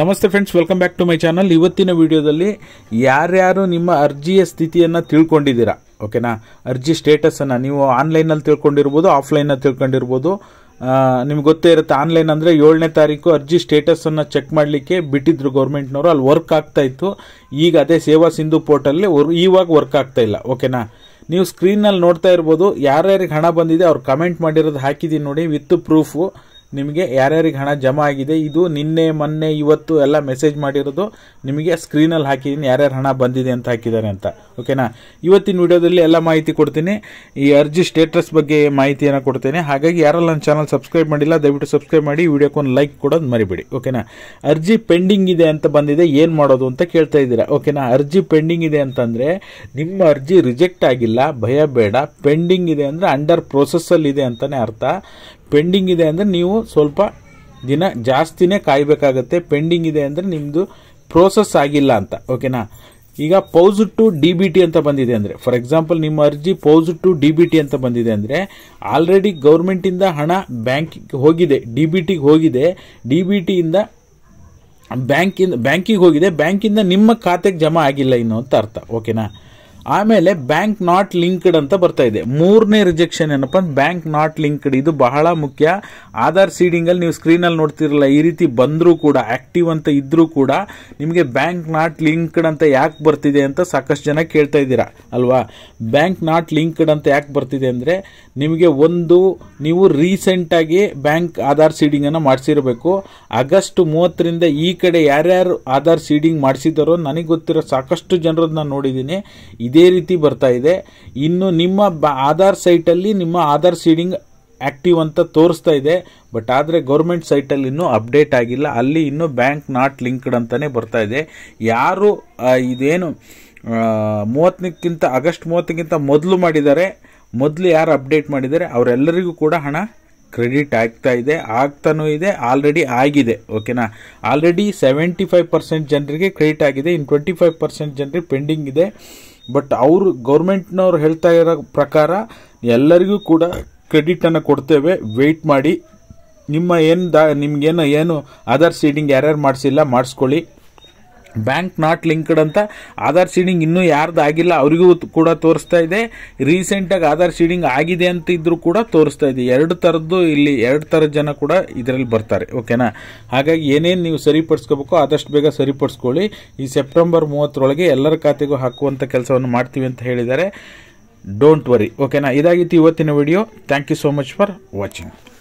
ನಮಸ್ತೆ friends welcome back to my channel ಇವತ್ತಿನ ವಿಡಿಯೋದಲ್ಲಿ ಯಾರ್ಯಾರು ನಿಮ್ಮ ಅರ್ಜಿಯ ಸ್ಥಿತಿಯನ್ನು ತಿಳ್ಕೊಂಡಿದ್ದೀರಾ ಓಕೆನಾ ಅರ್ಜಿ ಸ್ಟೇಟಸನ್ನು ನೀವು ಆನ್ಲೈನಲ್ಲಿ ತಿಳ್ಕೊಂಡಿರ್ಬೋದು ಆಫ್ಲೈನಲ್ಲಿ ತಿಳ್ಕೊಂಡಿರ್ಬೋದು ನಿಮ್ಗೆ ಗೊತ್ತೇ ಇರುತ್ತೆ ಆನ್ಲೈನ್ ಅಂದರೆ ಏಳನೇ ತಾರೀಕು ಅರ್ಜಿ ಸ್ಟೇಟಸನ್ನು ಚೆಕ್ ಮಾಡಲಿಕ್ಕೆ ಬಿಟ್ಟಿದ್ರು ಗೌರ್ಮೆಂಟ್ನವರು ಅಲ್ಲಿ ವರ್ಕ್ ಆಗ್ತಾ ಇತ್ತು ಈಗ ಅದೇ ಸೇವಾ ಸಿಂಧು ಪೋರ್ಟಲ್ಲಿ ಇವಾಗ ವರ್ಕ್ ಆಗ್ತಾ ಇಲ್ಲ ಓಕೆನಾ ನೀವು ಸ್ಕ್ರೀನಲ್ಲಿ ನೋಡ್ತಾ ಇರ್ಬೋದು ಯಾರ್ಯಾರಿಗೆ ಹಣ ಬಂದಿದೆ ಅವ್ರು ಕಮೆಂಟ್ ಮಾಡಿರೋದು ಹಾಕಿದ್ದೀನಿ ನೋಡಿ ವಿತ್ ಪ್ರೂಫು ನಿಮಗೆ ಯಾರ್ಯಾರಿಗೆ ಹಣ ಜಮಾ ಆಗಿದೆ ಇದು ನಿನ್ನೆ ಮೊನ್ನೆ ಇವತ್ತು ಎಲ್ಲ ಮೆಸೇಜ್ ಮಾಡಿರೋದು ನಿಮಗೆ ಸ್ಕ್ರೀನಲ್ಲಿ ಹಾಕಿದ್ದೀನಿ ಯಾರ್ಯಾರು ಹಣ ಬಂದಿದೆ ಅಂತ ಹಾಕಿದ್ದಾರೆ ಅಂತ ಓಕೆನಾ ಇವತ್ತಿನ ವಿಡಿಯೋದಲ್ಲಿ ಎಲ್ಲ ಮಾಹಿತಿ ಕೊಡ್ತೀನಿ ಈ ಅರ್ಜಿ ಸ್ಟೇಟಸ್ ಬಗ್ಗೆ ಮಾಹಿತಿಯನ್ನು ಕೊಡ್ತೇನೆ ಹಾಗಾಗಿ ಯಾರಲ್ಲ ನನ್ನ ಚಾನಲ್ ಸಬ್ಸ್ಕ್ರೈಬ್ ಮಾಡಿಲ್ಲ ದಯವಿಟ್ಟು ಸಬ್ಸ್ಕ್ರೈಬ್ ಮಾಡಿ ವಿಡಿಯೋಕ್ಕೊಂದು ಲೈಕ್ ಕೊಡೋದು ಮರಿಬೇಡಿ ಓಕೆನಾ ಅರ್ಜಿ ಪೆಂಡಿಂಗ್ ಇದೆ ಅಂತ ಬಂದಿದೆ ಏನು ಮಾಡೋದು ಅಂತ ಕೇಳ್ತಾ ಇದ್ದೀರಾ ಓಕೆನಾ ಅರ್ಜಿ ಪೆಂಡಿಂಗ್ ಇದೆ ಅಂತಂದರೆ ನಿಮ್ಮ ಅರ್ಜಿ ರಿಜೆಕ್ಟ್ ಆಗಿಲ್ಲ ಭಯ ಬೇಡ ಪೆಂಡಿಂಗ್ ಇದೆ ಅಂದರೆ ಅಂಡರ್ ಪ್ರೊಸೆಸ್ಸಲ್ಲಿ ಇದೆ ಅಂತಲೇ ಅರ್ಥ ಪೆಂಡಿಂಗ್ ಇದೆ ಅಂದರೆ ನೀವು ಸ್ವಲ್ಪ ದಿನ ಜಾಸ್ತಿನೇ ಕಾಯಬೇಕಾಗತ್ತೆ ಪೆಂಡಿಂಗ್ ಇದೆ ಅಂದರೆ ನಿಮ್ಮದು ಪ್ರೋಸೆಸ್ ಆಗಿಲ್ಲ ಅಂತ ಓಕೆನಾ ಈಗ pause to D B T ಅಂತ ಬಂದಿದೆ ಅಂದರೆ ಫಾರ್ ಎಕ್ಸಾಂಪಲ್ ನಿಮ್ಮ ಅರ್ಜಿ pause to D B T ಅಂತ ಬಂದಿದೆ ಅಂದರೆ ಆಲ್ರೆಡಿ ಗೌರ್ಮೆಂಟಿಂದ ಹಣ ಬ್ಯಾಂಕಿಗೆ ಹೋಗಿದೆ ಡಿ ಬಿ ಟಿಗೆ ಹೋಗಿದೆ ಡಿ ಬಿ ಟಿಯಿಂದ ಬ್ಯಾಂಕಿಂದ ಬ್ಯಾಂಕಿಗೆ ಹೋಗಿದೆ ಬ್ಯಾಂಕಿಂದ ನಿಮ್ಮ ಖಾತೆಗೆ ಜಮಾ ಆಗಿಲ್ಲ ಇನ್ನು ಅಂತ ಅರ್ಥ ಓಕೆನಾ ಆಮೇಲೆ ಬ್ಯಾಂಕ್ ನಾಟ್ ಲಿಂಕ್ಡ್ ಅಂತ ಬರ್ತಾ ಇದೆ ಮೂರನೇ ರಿಜೆಕ್ಷನ್ ಏನಪ್ಪ ಬ್ಯಾಂಕ್ ನಾಟ್ ಲಿಂಕ್ಡ್ ಇದು ಬಹಳ ಮುಖ್ಯ ಆಧಾರ್ ಸೀಡಿಂಗ್ ಅಲ್ಲಿ ನೀವು ಸ್ಕ್ರೀನ್ ಅಲ್ಲಿ ನೋಡ್ತಿರಲ್ಲ ಈ ರೀತಿ ಬಂದರೂ ಕೂಡ ಆಕ್ಟಿವ್ ಅಂತ ಇದ್ದರೂ ಕೂಡ ನಿಮಗೆ ಬ್ಯಾಂಕ್ ನಾಟ್ ಲಿಂಕ್ಡ್ ಅಂತ ಯಾಕೆ ಬರ್ತಿದೆ ಅಂತ ಸಾಕಷ್ಟು ಜನ ಕೇಳ್ತಾ ಇದ್ದೀರಾ ಅಲ್ವಾ ಬ್ಯಾಂಕ್ ನಾಟ್ ಲಿಂಕ್ಡ್ ಅಂತ ಯಾಕೆ ಬರ್ತಿದೆ ಅಂದರೆ ನಿಮಗೆ ಒಂದು ನೀವು ರೀಸೆಂಟ್ ಆಗಿ ಬ್ಯಾಂಕ್ ಆಧಾರ್ ಸೀಡಿಂಗ್ ಸೀಡಿಂಗನ್ನು ಮಾಡಿಸಿರ್ಬೇಕು ಆಗಸ್ಟ್ ಮೂವತ್ತರಿಂದ ಈ ಕಡೆ ಯಾರ್ಯಾರು ಆಧಾರ್ ಸೀಡಿಂಗ್ ಮಾಡಿಸಿದಾರೋ ನನಗೆ ಗೊತ್ತಿರೋ ಸಾಕಷ್ಟು ಜನರನ್ನ ನೋಡಿದ್ದೀನಿ ಇದೇ ರೀತಿ ಬರ್ತಾ ಇದೆ ಇನ್ನು ನಿಮ್ಮ ಆಧಾರ್ ಸೈಟಲ್ಲಿ ನಿಮ್ಮ ಆಧಾರ್ ಸೀಡಿಂಗ್ ಆ್ಯಕ್ಟಿವ್ ಅಂತ ತೋರಿಸ್ತಾ ಇದೆ ಬಟ್ ಆದರೆ ಗೌರ್ಮೆಂಟ್ ಸೈಟಲ್ಲಿ ಇನ್ನೂ ಅಪ್ಡೇಟ್ ಆಗಿಲ್ಲ ಅಲ್ಲಿ ಇನ್ನೂ ಬ್ಯಾಂಕ್ ನಾಟ್ ಲಿಂಕ್ಡ್ ಅಂತಲೇ ಬರ್ತಾ ಇದೆ ಯಾರು ಇದೇನು ಮೂವತ್ತಕ್ಕಿಂತ ಆಗಸ್ಟ್ ಮೂವತ್ತಕ್ಕಿಂತ ಮೊದಲು ಮಾಡಿದ್ದಾರೆ ಮೊದಲು ಯಾರು ಅಪ್ಡೇಟ್ ಮಾಡಿದ್ದಾರೆ ಅವರೆಲ್ಲರಿಗೂ ಕೂಡ ಹಣ ಕ್ರೆಡಿಟ್ ಆಗ್ತಾ ಇದೆ ಆಗ್ತಾನೂ ಇದೆ ಆಲ್ರೆಡಿ ಆಗಿದೆ ಓಕೆನಾ ಆಲ್ರೆಡಿ ಸೆವೆಂಟಿ ಫೈವ್ ಪರ್ಸೆಂಟ್ ಜನರಿಗೆ ಕ್ರೆಡಿಟ್ ಆಗಿದೆ ಇನ್ನು ಟ್ವೆಂಟಿ ಫೈವ್ ಪರ್ಸೆಂಟ್ ಜನರಿಗೆ ಪೆಂಡಿಂಗ್ ಇದೆ ಬಟ್ ಅವರು ಗೌರ್ಮೆಂಟ್ನವ್ರು ಹೇಳ್ತಾ ಇರೋ ಪ್ರಕಾರ ಎಲ್ಲರಿಗೂ ಕೂಡ ಕ್ರೆಡಿಟನ್ನು ಕೊಡ್ತೇವೆ ವೆಯ್ಟ್ ಮಾಡಿ ನಿಮ್ಮ ಏನು ದ ನಿಮ್ಗೇನು ಏನು ಅದರ್ ಸೀಡಿಂಗ್ ಯಾರ್ಯಾರು ಮಾಡಿಸಿಲ್ಲ ಮಾಡಿಸ್ಕೊಳ್ಳಿ ಬ್ಯಾಂಕ್ ನಾಟ್ ಲಿಂಕ್ಡ್ ಅಂತ ಆಧಾರ್ ಸೀಡಿಂಗ್ ಇನ್ನೂ ಯಾರ್ದು ಆಗಿಲ್ಲ ಅವರಿಗೂ ಕೂಡ ತೋರಿಸ್ತಾ ಇದೆ ರೀಸೆಂಟಾಗಿ ಆಧಾರ್ ಸೀಡಿಂಗ್ ಆಗಿದೆ ಅಂತ ಇದ್ರು ಕೂಡ ತೋರಿಸ್ತಾ ಇದೆ ಎರಡು ಥರದ್ದು ಇಲ್ಲಿ ಎರಡು ಥರದ ಜನ ಕೂಡ ಇದರಲ್ಲಿ ಬರ್ತಾರೆ ಓಕೆನಾ ಹಾಗಾಗಿ ಏನೇನು ನೀವು ಸರಿಪಡಿಸ್ಕೋಬೇಕು ಆದಷ್ಟು ಬೇಗ ಸರಿಪಡಿಸ್ಕೊಳ್ಳಿ ಈ ಸೆಪ್ಟೆಂಬರ್ ಮೂವತ್ತರೊಳಗೆ ಎಲ್ಲರ ಖಾತೆಗೂ ಹಾಕುವಂಥ ಕೆಲಸವನ್ನು ಮಾಡ್ತೀವಿ ಅಂತ ಹೇಳಿದ್ದಾರೆ ಡೋಂಟ್ ವರಿ ಓಕೆನಾ ಇದಾಗಿತ್ತು ಇವತ್ತಿನ video thank you so much for watching